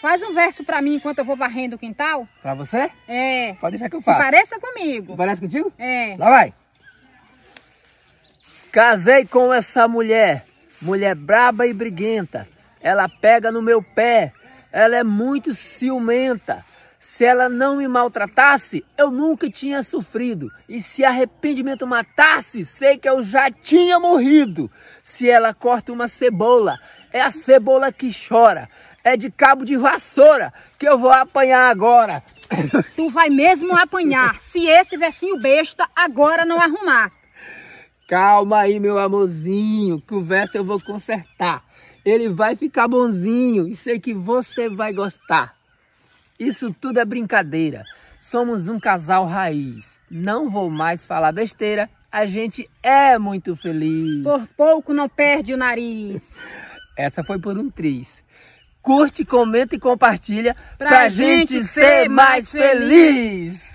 Faz um verso pra mim enquanto eu vou varrendo o quintal. Pra você? É. Pode deixar que eu faço. Pareça comigo. Parece contigo? É. Lá vai. Casei com essa mulher, mulher braba e briguenta. Ela pega no meu pé, ela é muito ciumenta. Se ela não me maltratasse, eu nunca tinha sofrido. E se arrependimento matasse, sei que eu já tinha morrido. Se ela corta uma cebola, é a cebola que chora é de cabo de vassoura que eu vou apanhar agora. Tu vai mesmo apanhar se esse versinho besta agora não arrumar. Calma aí, meu amorzinho, que o verso eu vou consertar. Ele vai ficar bonzinho e sei que você vai gostar. Isso tudo é brincadeira. Somos um casal raiz. Não vou mais falar besteira. A gente é muito feliz. Por pouco não perde o nariz. Essa foi por um triz curte, comenta e compartilha pra, pra gente, gente ser mais feliz. feliz.